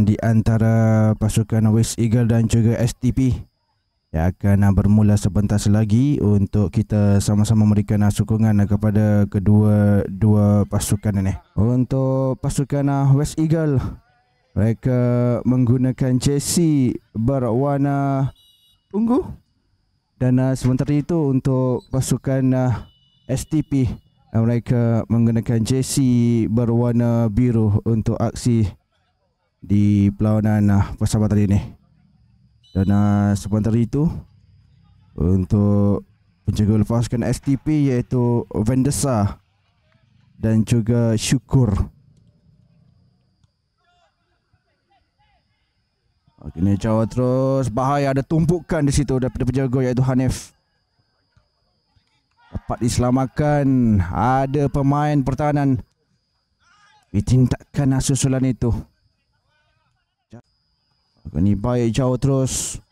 di antara pasukan West Eagle dan juga STP yang akan bermula sebentar lagi untuk kita sama-sama memberikan sokongan kepada kedua-dua pasukan ini. Untuk pasukan West Eagle, mereka menggunakan jersey berwarna ungu dan uh, sementara itu untuk pasukan uh, STP uh, mereka menggunakan jersey berwarna biru untuk aksi di pelawanan uh, ah, persahabatan ini dan uh, sebentar itu untuk penjaga lepaskan STP iaitu Vendesa dan juga Syukur Kini jauh terus bahaya ada tumpukan di situ daripada penjaga iaitu Hanif Dapat diselamatkan ada pemain pertahanan Ditintakkan ah, susulan itu ini baik jauh terus.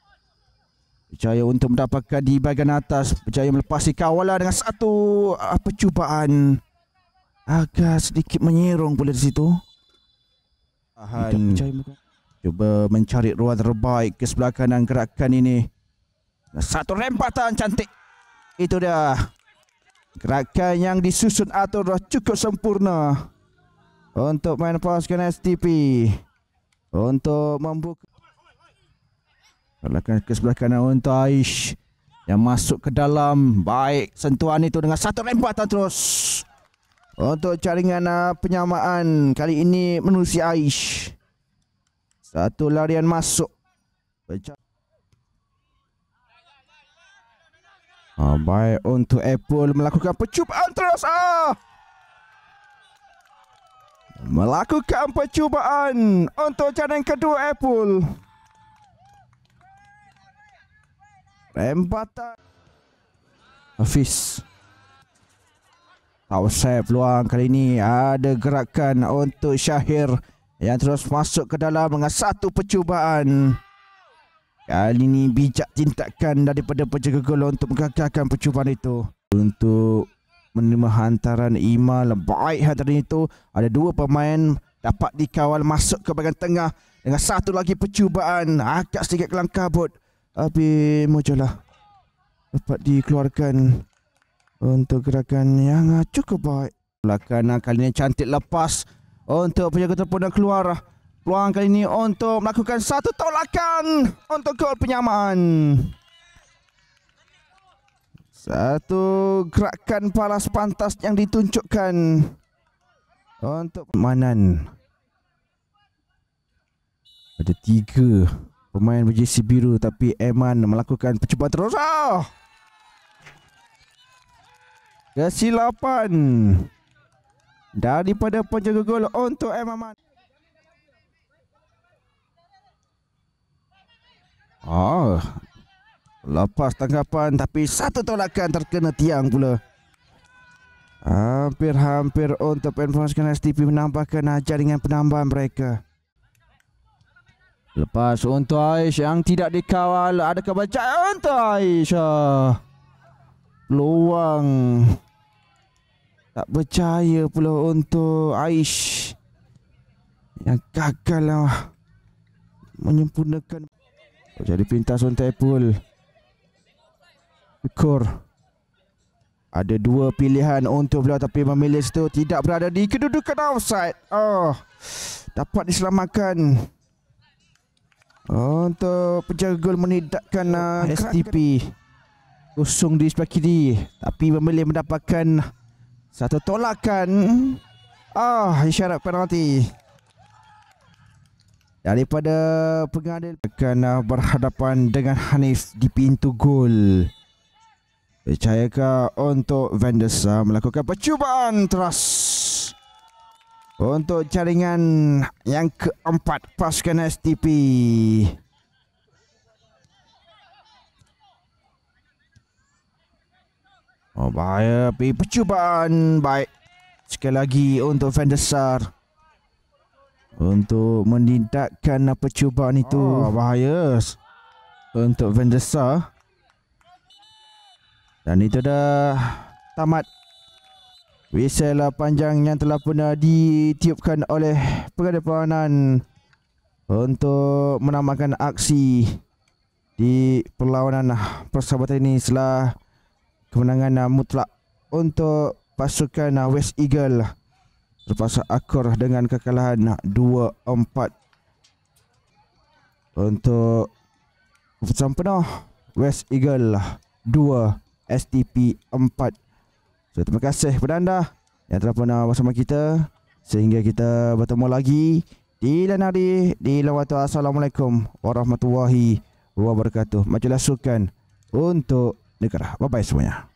Berjaya untuk mendapatkan di bahagian atas. Berjaya melepasi kawalan dengan satu ah, percubaan. Agak sedikit menyerong pula di situ. Tahan. Cuba mencari ruang terbaik ke sebelah kanan gerakan ini. Satu rempatan cantik. Itu dia. Gerakan yang disusun atur cukup sempurna. Untuk main pasukan STP. Untuk membuka. Perlakan ke sebelah kanan oh, untuk Aish yang masuk ke dalam. Baik, sentuhan itu dengan satu lempatan terus. Untuk jaringan ah, penyamaan kali ini menusi Aish. Satu larian masuk. Ah, baik untuk Apple melakukan percubaan terus. Ah. Melakukan percubaan untuk jaringan kedua Apple. Lempatan Hafiz saya peluang kali ini ada gerakan untuk Syahir yang terus masuk ke dalam dengan satu percubaan. Kali ini bijak tindakan daripada penjaga gol untuk menggagalkan percubaan itu. Untuk menerima hantaran Imal, baik hantaran itu. Ada dua pemain dapat dikawal masuk ke bahagian tengah dengan satu lagi percubaan. Agak sedikit kelam kabut api muncullah dapat dikeluarkan untuk gerakan yang ah, cukup baik belakang lah kali ini cantik lepas untuk penjaga terpundang keluar lah. peluang kali ini untuk melakukan satu tolakan untuk gol penyaman satu gerakan palas pantas yang ditunjukkan untuk permainan ada tiga Pemain berjersey biru tapi Eman melakukan percubaan terus. Ah! Kesilapan daripada penjaga gol untuk Eman. Ah. Lepas tanggapan tapi satu tolakan terkena tiang pula. Hampir-hampir untuk Penfonskan STP menambahkan ajar dengan penambahan Mereka. Lepas untuk Aish yang tidak dikawal. ada bacaan untuk Aish, Luang. Tak percaya pula untuk Aish Yang gagal lah Menyempurnakan oh, Jadi pintas untuk Apple Syukur Ada dua pilihan untuk beliau Tapi memilih itu tidak berada di kedudukan outside Oh, Dapat diselamatkan Oh, untuk penjaga gol menidakkan oh, uh, STP Kosong di sebelah kiri Tapi pemilih mendapatkan Satu tolakan Ah, oh, isyarat penalti Daripada pengadil Akan uh, berhadapan dengan Hanif di pintu gol Percayakah untuk Vendesa melakukan percubaan teras untuk jaringan yang keempat pasukan STP. Oh, bahaya tapi percubaan baik sekali lagi untuk Van Vendesar untuk menindakkan percubaan itu. Oh, bahaya untuk Van Vendesar. Dan itu dah tamat Whistle lah panjang yang telah pun ditiupkan oleh Perada Untuk menamakan aksi Di perlawanan persahabatan ini setelah Kemenangan mutlak untuk pasukan West Eagle Terpaksa akur dengan kekalahan 2-4 Untuk keputusan penuh West Eagle 2 STP 4 So terima kasih kepada anda yang telah pernah bersama kita sehingga kita bertemu lagi di lain hari di lawatu assalamualaikum warahmatullahi wabarakatuh majulah sukan untuk negara bye bye semuanya